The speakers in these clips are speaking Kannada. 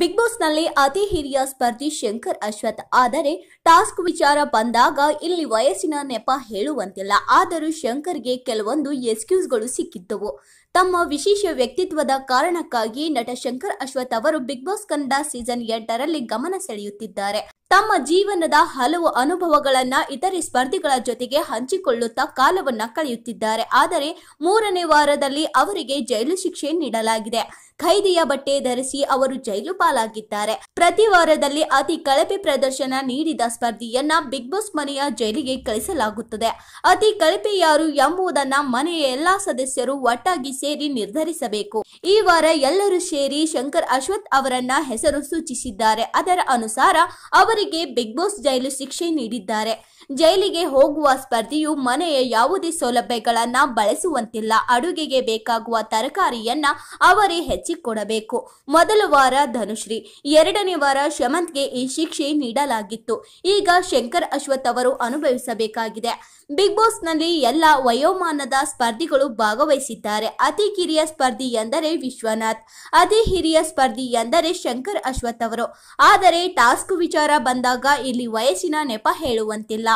ಬಿಗ್ ಬಾಸ್ ನಲ್ಲಿ ಅತಿ ಹಿರಿಯ ಸ್ಪರ್ಧಿ ಶಂಕರ್ ಅಶ್ವಥ್ ಆದರೆ ಟಾಸ್ಕ್ ವಿಚಾರ ಬಂದಾಗ ಇಲ್ಲಿ ವಯಸ್ಸಿನ ನೆಪ ಹೇಳುವಂತಿಲ್ಲ ಆದರೂ ಶಂಕರ್ಗೆ ಕೆಲವೊಂದು ಎಕ್ಸ್ಕ್ಯೂಸ್ಗಳು ಸಿಕ್ಕಿದ್ದವು ತಮ್ಮ ವಿಶೇಷ ವ್ಯಕ್ತಿತ್ವದ ಕಾರಣಕ್ಕಾಗಿ ನಟ ಶಂಕರ್ ಅಶ್ವಥ್ ಅವರು ಬಿಗ್ ಬಾಸ್ ಕನ್ನಡ ಸೀಸನ್ ಎಂಟರಲ್ಲಿ ಗಮನ ಸೆಳೆಯುತ್ತಿದ್ದಾರೆ ತಮ್ಮ ಜೀವನದ ಹಲವು ಅನುಭವಗಳನ್ನ ಇತರೆ ಸ್ಪರ್ಧಿಗಳ ಜೊತೆಗೆ ಹಂಚಿಕೊಳ್ಳುತ್ತಾ ಕಾಲವನ್ನ ಕಳೆಯುತ್ತಿದ್ದಾರೆ ಆದರೆ ಮೂರನೇ ವಾರದಲ್ಲಿ ಅವರಿಗೆ ಜೈಲು ಶಿಕ್ಷೆ ನೀಡಲಾಗಿದೆ ಖೈದಿಯ ಬಟ್ಟೆ ಧರಿಸಿ ಅವರು ಜೈಲು ಪಾಲಾಗಿದ್ದಾರೆ ಪ್ರತಿ ವಾರದಲ್ಲಿ ಅತಿ ಕಳಪೆ ಪ್ರದರ್ಶನ ನೀಡಿದ ಸ್ಪರ್ಧಿಯನ್ನ ಬಿಗ್ ಬಾಸ್ ಮನೆಯ ಜೈಲಿಗೆ ಕಳಿಸಲಾಗುತ್ತದೆ ಅತಿ ಕಳಪೆ ಯಾರು ಎಂಬುದನ್ನ ಮನೆಯ ಎಲ್ಲಾ ಸದಸ್ಯರು ಒಟ್ಟಾಗಿ ಸೇರಿ ನಿರ್ಧರಿಸಬೇಕು ಈ ವಾರ ಎಲ್ಲರೂ ಸೇರಿ ಶಂಕರ್ ಅಶ್ವಥ್ ಅವರನ್ನ ಹೆಸರು ಸೂಚಿಸಿದ್ದಾರೆ ಅದರ ಅನುಸಾರ ಅವರ ಅವರಿಗೆ ಬಿಗ್ ಬಾಸ್ ಜೈಲು ಶಿಕ್ಷೆ ನೀಡಿದ್ದಾರೆ ಜೈಲಿಗೆ ಹೋಗುವ ಸ್ಪರ್ಧಿಯು ಮನೆಯ ಯಾವುದೇ ಸೌಲಭ್ಯಗಳನ್ನ ಬಳಸುವಂತಿಲ್ಲ ಅಡುಗೆಗೆ ಬೇಕಾಗುವ ತರಕಾರಿಯನ್ನ ಅವರೇ ಹೆಚ್ಚಿಕೊಡಬೇಕು ಮೊದಲ ವಾರ ಧನುಶ್ರೀ ಎರಡನೇ ವಾರ ಶಮಂತ್ಗೆ ಈ ಶಿಕ್ಷೆ ನೀಡಲಾಗಿತ್ತು ಈಗ ಶಂಕರ್ ಅಶ್ವಥ್ ಅವರು ಅನುಭವಿಸಬೇಕಾಗಿದೆ ಬಿಗ್ ಬಾಸ್ ನಲ್ಲಿ ಎಲ್ಲ ವಯೋಮಾನದ ಸ್ಪರ್ಧಿಗಳು ಭಾಗವಹಿಸಿದ್ದಾರೆ ಅತಿ ಕಿರಿಯ ಸ್ಪರ್ಧಿ ಎಂದರೆ ವಿಶ್ವನಾಥ್ ಅತಿ ಹಿರಿಯ ಸ್ಪರ್ಧಿ ಎಂದರೆ ಶಂಕರ್ ಅಶ್ವಥ್ ಅವರು ಆದರೆ ಟಾಸ್ಕ್ ವಿಚಾರ ಬಂದಾಗ ಇಲ್ಲಿ ವಯಸ್ಸಿನ ನೆಪ ಹೇಳುವಂತಿಲ್ಲ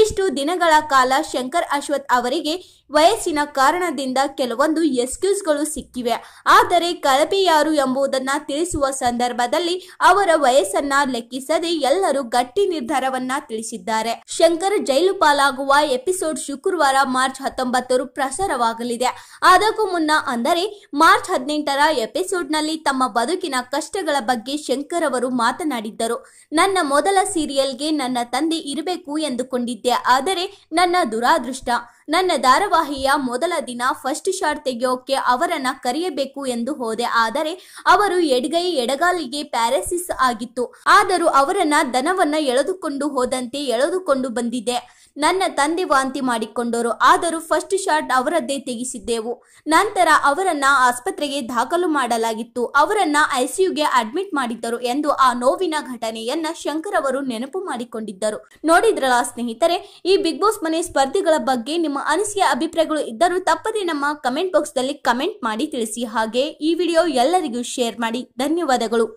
ಇಷ್ಟು ದಿನಗಳ ಕಾಲ ಶಂಕರ್ ಅಶ್ವಥ್ ಅವರಿಗೆ ವಯಸ್ಸಿನ ಕಾರಣದಿಂದ ಕೆಲವೊಂದು ಎಕ್ಸ್ಕ್ಯೂಸ್ಗಳು ಸಿಕ್ಕಿವೆ ಆದರೆ ಕಳಪೆ ಯಾರು ಎಂಬುದನ್ನು ತಿಳಿಸುವ ಸಂದರ್ಭದಲ್ಲಿ ಅವರ ವಯಸ್ಸನ್ನ ಲೆಕ್ಕಿಸದೆ ಎಲ್ಲರೂ ಗಟ್ಟಿ ನಿರ್ಧಾರವನ್ನ ತಿಳಿಸಿದ್ದಾರೆ ಶಂಕರ್ ಜೈಲು ಪಾಲಾಗುವ ಎಪಿಸೋಡ್ ಶುಕ್ರವಾರ ಮಾರ್ಚ್ ಹತ್ತೊಂಬತ್ತರ ಪ್ರಸಾರವಾಗಲಿದೆ ಅದಕ್ಕೂ ಮುನ್ನ ಅಂದರೆ ಮಾರ್ಚ್ ಹದಿನೆಂಟರ ಎಪಿಸೋಡ್ನಲ್ಲಿ ತಮ್ಮ ಬದುಕಿನ ಕಷ್ಟಗಳ ಬಗ್ಗೆ ಶಂಕರ್ ಅವರು ಮಾತನಾಡಿದ್ದರು ನನ್ನ ಮೊದಲ ಸೀರಿಯಲ್ಗೆ ನನ್ನ ತಂದೆ ಇರಬೇಕು ಎಂದು ಕೊಂಡಿದ್ದೆ ಆದರೆ ನನ್ನ ದುರಾದೃಷ್ಟ ನನ್ನ ಧಾರಾವಾಹಿಯ ಮೊದಲ ದಿನ ಫಸ್ಟ್ ಶಾಟ್ ತೆಗೆಯೋಕೆ ಅವರನ್ನ ಕರೆಯಬೇಕು ಎಂದು ಹೋದೆ ಆದರೆ ಅವರು ಎಡ್ಗೈ ಎಡಗಾಲಿಗೆ ಪ್ಯಾರಾಸಿಸ್ ಆಗಿತ್ತು ಆದರೂ ಅವರನ್ನ ದನವನ್ನ ಎಳೆದುಕೊಂಡು ಹೋದಂತೆ ಎಳೆದುಕೊಂಡು ಬಂದಿದೆ ನನ್ನ ತಂದೆ ವಾಂತಿ ಮಾಡಿಕೊಂಡರು ಆದರೂ ಫಸ್ಟ್ ಶಾಟ್ ಅವರದ್ದೇ ತೆಗೆಸಿದ್ದೆವು ನಂತರ ಅವರನ್ನ ಆಸ್ಪತ್ರೆಗೆ ದಾಖಲು ಮಾಡಲಾಗಿತ್ತು ಅವರನ್ನ ಐಸಿಯುಗೆ ಅಡ್ಮಿಟ್ ಮಾಡಿದ್ದರು ಎಂದು ಆ ನೋವಿನ ಘಟನೆಯನ್ನ ಶಂಕರ್ ಅವರು ನೆನಪು ಮಾಡಿಕೊಂಡಿದ್ದರು ನೋಡಿದ್ರಲ್ಲ ಸ್ನೇಹಿತರೆ ಈ ಬಿಗ್ ಬಾಸ್ ಮನೆ ಸ್ಪರ್ಧಿಗಳ ಬಗ್ಗೆ ನಿಮ್ಮ ಅನಿಸಿಕೆ ಅಭಿಪ್ರಾಯಗಳು ಇದ್ದರೂ ತಪ್ಪದೆ ನಮ್ಮ ಕಮೆಂಟ್ ಬಾಕ್ಸ್ ನಲ್ಲಿ ಕಮೆಂಟ್ ಮಾಡಿ ತಿಳಿಸಿ ಹಾಗೆ ಈ ವಿಡಿಯೋ ಎಲ್ಲರಿಗೂ ಶೇರ್ ಮಾಡಿ ಧನ್ಯವಾದಗಳು